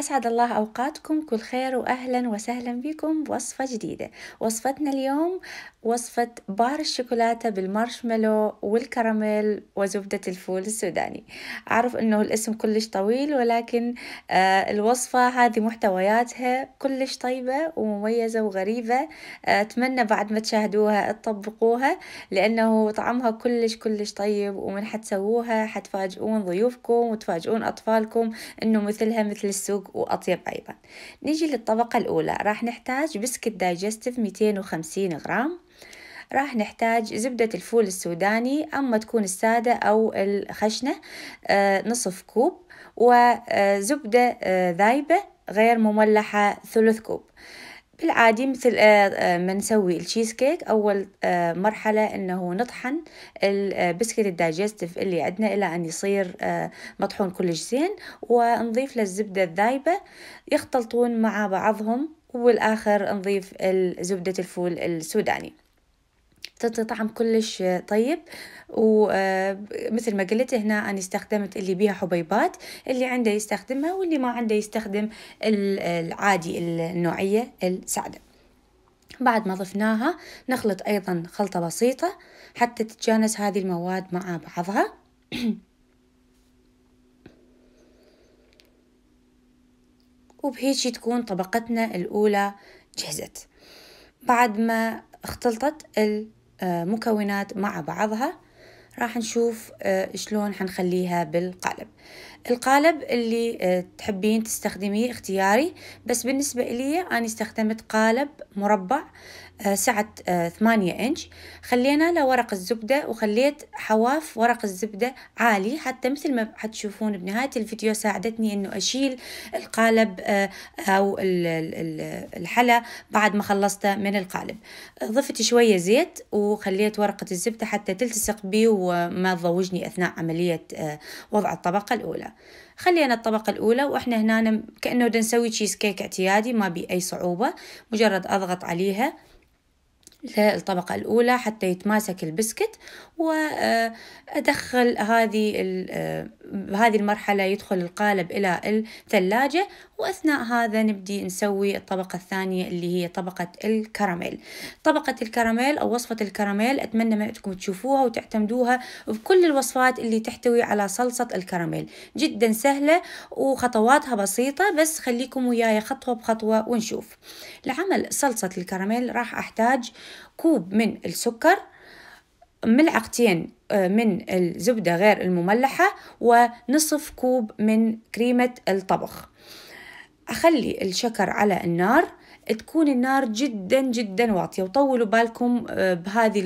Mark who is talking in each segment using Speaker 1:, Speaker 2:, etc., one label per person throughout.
Speaker 1: أسعد الله أوقاتكم كل خير وأهلا وسهلا بكم بوصفة جديدة وصفتنا اليوم وصفة بار الشوكولاتة بالمارشميلو والكراميل وزبدة الفول السوداني أعرف أنه الاسم كلش طويل ولكن آه، الوصفة هذه محتوياتها كلش طيبة ومميزة وغريبة آه، أتمنى بعد ما تشاهدوها تطبقوها لأنه طعمها كلش كلش طيب ومن حتسووها حتفاجئون ضيوفكم وتفاجئون أطفالكم أنه مثلها مثل السوق وأطيب أيضا نيجي للطبقة الأولى راح نحتاج بسكت دايجستيف 250 غرام راح نحتاج زبدة الفول السوداني أما تكون السادة أو الخشنة آه، نصف كوب وزبدة آه، آه، ذايبة غير مملحة ثلث كوب بالعادي مثل آه، آه، ما نسوي التشيز كيك أول آه، مرحلة أنه نطحن البسكت الدايجستيف اللي عندنا إلى أن يصير مطحون كلش زين ونضيف للزبدة الذايبة يختلطون مع بعضهم وبالآخر نضيف زبدة الفول السوداني تعطي طعم كلش طيب ومثل آه، ما قلت هنا أنا استخدمت اللي بيها حبيبات اللي عنده يستخدمها واللي ما عنده يستخدم العادي النوعية السعدة بعد ما ضفناها نخلط أيضا خلطة بسيطة حتى تتجانس هذه المواد مع بعضها وبهيجي تكون طبقتنا الأولى جهزت بعد ما اختلطت ال آه، مكونات مع بعضها راح نشوف آه، شلون حنخليها بالقالب القالب اللي آه، تحبين تستخدميه اختياري بس بالنسبة لي أنا استخدمت قالب مربع آه، سعة آه، ثمانية إنش خلينا له ورق الزبدة وخليت حواف ورق الزبدة عالي حتى مثل ما حتشوفون بنهاية الفيديو ساعدتني إنه أشيل القالب آه، أو الحلى بعد ما خلصته من القالب ضفت شوية زيت وخليت ورقة الزبدة حتى تلتصق بي وما تضوجني أثناء عملية وضع الطبقة الأولى خلينا الطبقة الأولى وإحنا هنا كأنه نسوي تشيز كيك اعتيادي ما بي أي صعوبة مجرد أضغط عليها الطبقة الأولى حتى يتماسك البسكت وأدخل هذه آه، هذه المرحلة يدخل القالب إلى الثلاجة وأثناء هذا نبدي نسوي الطبقة الثانية اللي هي طبقة الكراميل طبقة الكراميل أو وصفة الكراميل أتمنى من تشوفوها وتعتمدوها بكل الوصفات اللي تحتوي على صلصة الكراميل جدا سهلة وخطواتها بسيطة بس خليكم وياي خطوة بخطوة ونشوف لعمل صلصة الكراميل راح أحتاج كوب من السكر ملعقتين آه، من الزبدة غير المملحة ونصف كوب من كريمة الطبخ أخلي الشكر على النار تكون النار جدا جدا واطية وطولوا بالكم آه، بهذه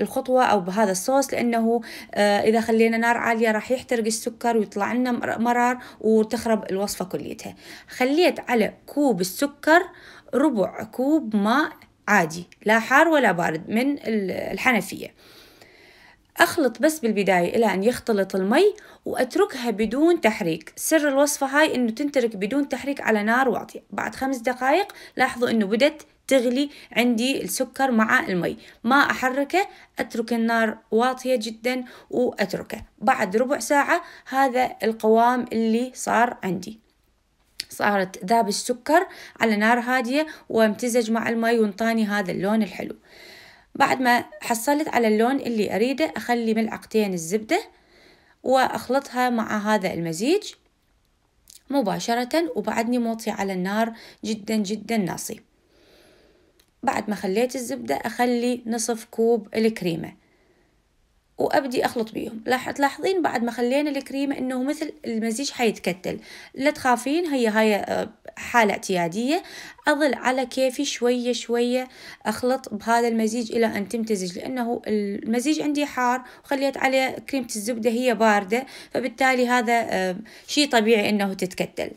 Speaker 1: الخطوة أو بهذا الصوص لأنه آه، إذا خلينا نار عالية راح يحترق السكر ويطلع لنا مرار وتخرب الوصفة كليتها خليت على كوب السكر ربع كوب ماء عادي لا حار ولا بارد من الحنفية أخلط بس بالبداية إلى أن يختلط المي وأتركها بدون تحريك سر الوصفة هاي أنه تنترك بدون تحريك على نار واطية بعد خمس دقائق لاحظوا أنه بدت تغلي عندي السكر مع المي ما أحركه أترك النار واطية جدا وأتركه بعد ربع ساعة هذا القوام اللي صار عندي صارت ذاب السكر على نار هادية وامتزج مع المي وانطاني هذا اللون الحلو بعد ما حصلت على اللون اللي أريده أخلي ملعقتين الزبدة وأخلطها مع هذا المزيج مباشرة وبعدني موطي على النار جدا جدا ناصي بعد ما خليت الزبدة أخلي نصف كوب الكريمة وابدي اخلط بيهم راح تلاحظين بعد ما خلينا الكريمه انه مثل المزيج حيتكتل لا تخافين هي هاي آه، حالة اعتيادية أظل على كيفي شوية شوية أخلط بهذا المزيج إلى أن تمتزج لأنه المزيج عندي حار وخليت عليه كريمة الزبدة هي باردة فبالتالي هذا آه، شيء طبيعي أنه تتكتل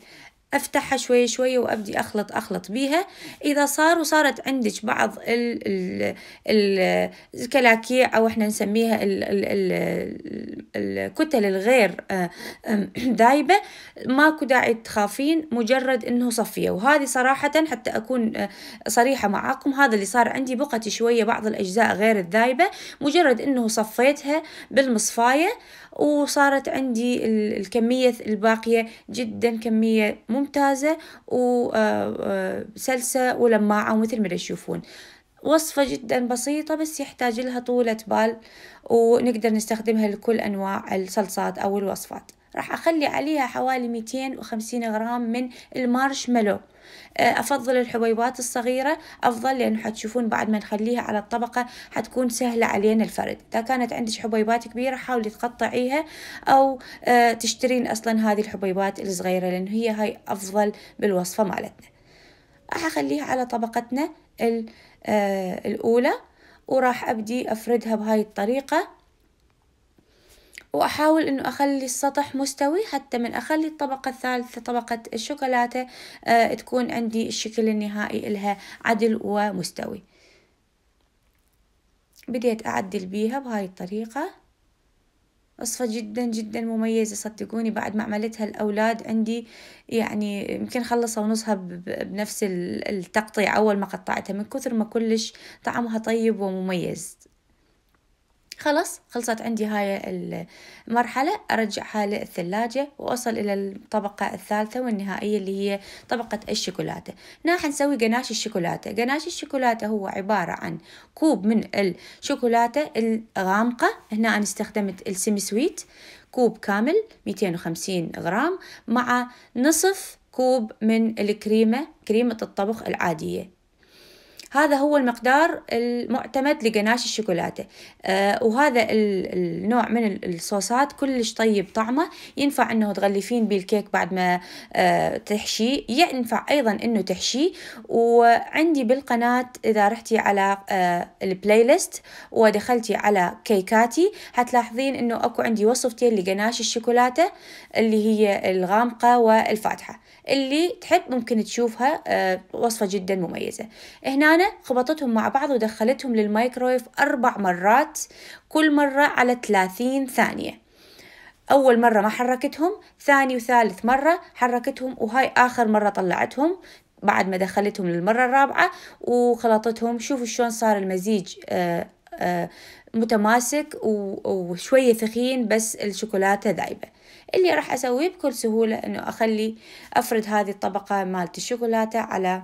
Speaker 1: افتحها شوية شوية وابدي اخلط اخلط بيها اذا صار وصارت عندك بعض ال ال ال الكلاكيع او احنا نسميها ال ال ال الكتل الغير آه، دايبة ماكو داعي تخافين مجرد انه صفية وهذه صراحة حتى اكون آه، صريحة معاكم هذا اللي صار عندي بقت شوية بعض الاجزاء غير الذايبة مجرد انه صفيتها بالمصفاية وصارت عندي الكمية الباقية جدا كمية ممتازة وسلسة آه، آه، ولماعة مثل ما تشوفون وصفة جدا بسيطة بس يحتاج لها طولة بال ونقدر نستخدمها لكل أنواع الصلصات أو الوصفات راح أخلي عليها حوالي 250 غرام من المارشميلو آه، أفضل الحبيبات الصغيرة أفضل لأنه حتشوفون بعد ما نخليها على الطبقة حتكون سهلة علينا الفرد إذا كانت عندك حبيبات كبيرة حاولي تقطعيها أو آه، تشترين أصلا هذه الحبيبات الصغيرة لأنه هي هاي أفضل بالوصفة مالتنا راح أخليها على طبقتنا آه، الأولى وراح أبدي أفردها بهاي الطريقة وأحاول أنه أخلي السطح مستوي حتى من أخلي الطبقة الثالثة طبقة الشوكولاتة آه، تكون عندي الشكل النهائي إلها عدل ومستوي بديت أعدل بيها بهاي الطريقة وصفة جدا جدا مميزة صدقوني بعد ما عملتها الأولاد عندي يعني يمكن خلصوا نصها بنفس التقطيع أول ما قطعتها من كثر ما كلش طعمها طيب ومميز خلص خلصت عندي هاي المرحلة أرجعها للثلاجة وأصل إلى الطبقة الثالثة والنهائية اللي هي طبقة الشوكولاتة هنا حنسوي قناش الشوكولاتة قناش الشوكولاتة هو عبارة عن كوب من الشوكولاتة الغامقة هنا أنا استخدمت السيمي سويت كوب كامل 250 غرام مع نصف كوب من الكريمة كريمة الطبخ العادية هذا هو المقدار المعتمد لقناش الشوكولاتة آه وهذا النوع من الصوصات كلش طيب طعمه ينفع انه تغلفين بيه الكيك بعد ما آه تحشيه ينفع ايضا انه تحشيه وعندي بالقناة اذا رحتي على آه البلاي ليست ودخلتي على كيكاتي حتلاحظين انه اكو عندي وصفتين لقناش الشوكولاتة اللي هي الغامقة والفاتحة اللي تحب ممكن تشوفها آه، وصفة جدا مميزة هنا البرتقانة خبطتهم مع بعض ودخلتهم للميكرويف أربع مرات كل مرة على 30 ثانية أول مرة ما حركتهم ثاني وثالث مرة حركتهم وهاي آخر مرة طلعتهم بعد ما دخلتهم للمرة الرابعة وخلطتهم شوفوا شلون صار المزيج آه، آه، متماسك وشوية ثخين بس الشوكولاتة ذايبة اللي راح أسويه بكل سهولة أنه أخلي أفرد هذه الطبقة مالت الشوكولاتة على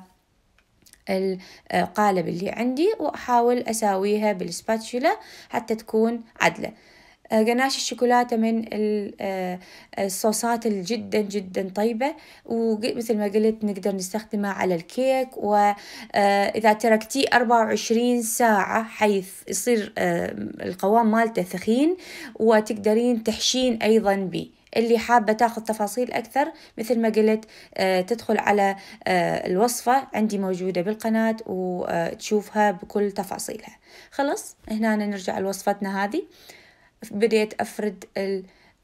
Speaker 1: القالب آه، اللي عندي وأحاول أساويها بالسباتشولا حتى تكون عدلة آه، قناش الشوكولاتة من آه، الصوصات الجدا جدا طيبة ومثل ما قلت نقدر نستخدمها على الكيك وإذا تركتيه أربعة وعشرين ساعة حيث يصير القوام مالته ثخين وتقدرين تحشين أيضا بيه اللي حابة تاخذ تفاصيل أكثر مثل ما قلت آه، تدخل على آه، الوصفة عندي موجودة بالقناة وتشوفها بكل تفاصيلها خلاص هنا نرجع لوصفتنا هذه بديت أفرد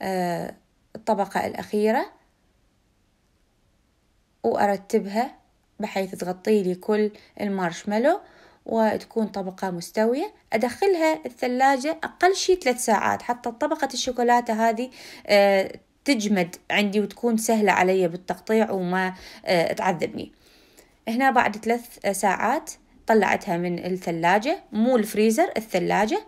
Speaker 1: آه، الطبقة الأخيرة وأرتبها بحيث تغطي لي كل المارشميلو وتكون طبقة مستوية أدخلها الثلاجة أقل شيء ثلاث ساعات حتى طبقة الشوكولاتة هذه آه، تجمد عندي وتكون سهلة علي بالتقطيع وما آه، تعذبني هنا بعد ثلاث ساعات طلعتها من الثلاجة مو الفريزر الثلاجة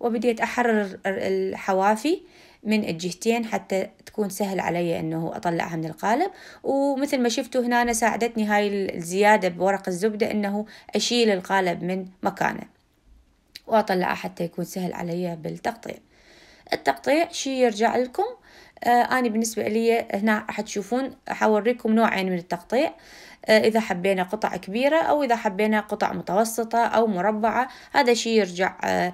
Speaker 1: وبديت أحرر الحوافي من الجهتين حتى تكون سهل علي انه اطلعها من القالب ومثل ما شفتوا هنا أنا ساعدتني هاي الزيادة بورق الزبدة انه اشيل القالب من مكانه واطلعه حتى يكون سهل علي بالتقطيع التقطيع شي يرجع لكم آه، أنا بالنسبة لي هنا حتشوفون حوريكم نوعين من التقطيع آه، إذا حبينا قطع كبيرة أو إذا حبينا قطع متوسطة أو مربعة هذا شيء يرجع آه،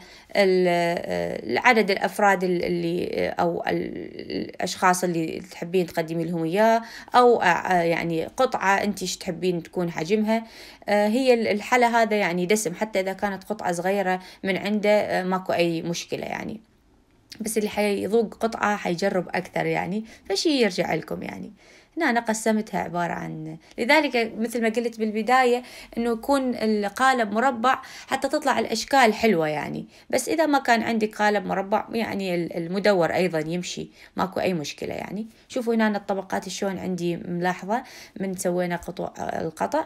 Speaker 1: لعدد الأفراد اللي أو الأشخاص اللي تحبين تقدمي لهم إياه أو يعني قطعة أنت تحبين تكون حجمها هي الحلة هذا يعني دسم حتى إذا كانت قطعة صغيرة من عنده ماكو أي مشكلة يعني بس اللي حيذوق قطعة حيجرب أكثر يعني فشي يرجع لكم يعني هنا أنا قسمتها عبارة عن لذلك مثل ما قلت بالبداية أنه يكون القالب مربع حتى تطلع الأشكال حلوة يعني بس إذا ما كان عندك قالب مربع يعني المدور أيضا يمشي ماكو أي مشكلة يعني شوفوا هنا الطبقات شلون عندي ملاحظة من سوينا قطع القطع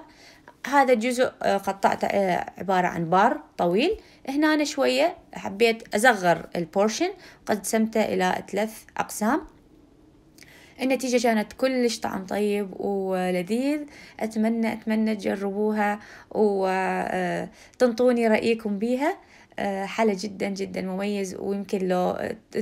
Speaker 1: هذا الجزء آه، قطعته آه، عبارة عن بار طويل هنا أنا شوية حبيت أصغر البورشن قسمته إلى ثلاث أقسام النتيجة كانت كلش طعم طيب ولذيذ أتمنى أتمنى تجربوها وتنطوني آه، رأيكم بيها آه، حالة جدا جدا مميز ويمكن لو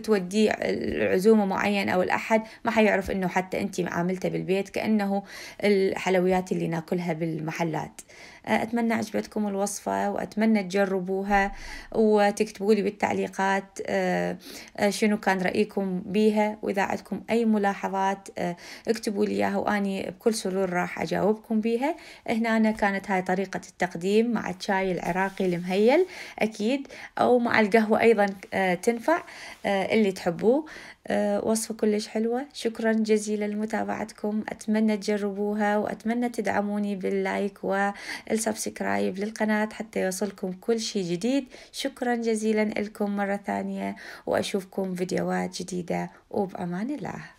Speaker 1: توديه العزومة معين أو الأحد ما حيعرف إنه حتى أنت عاملته بالبيت كأنه الحلويات اللي ناكلها بالمحلات أتمنى عجبتكم الوصفة وأتمنى تجربوها وتكتبوا لي بالتعليقات آه، آه، شنو كان رأيكم بيها وإذا عندكم أي ملاحظات آه، اكتبوا لي إياها وأني بكل سرور راح أجاوبكم بيها هنا أنا كانت هاي طريقة التقديم مع الشاي العراقي المهيل أكيد أو مع القهوة أيضا تنفع اللي تحبوه وصفة كلش حلوة شكرا جزيلا لمتابعتكم أتمنى تجربوها وأتمنى تدعموني باللايك وال زال سبسكرايب للقناة حتى يوصلكم كل شيء جديد شكرا جزيلا لكم مرة ثانية وأشوفكم فيديوهات جديدة وبأمان الله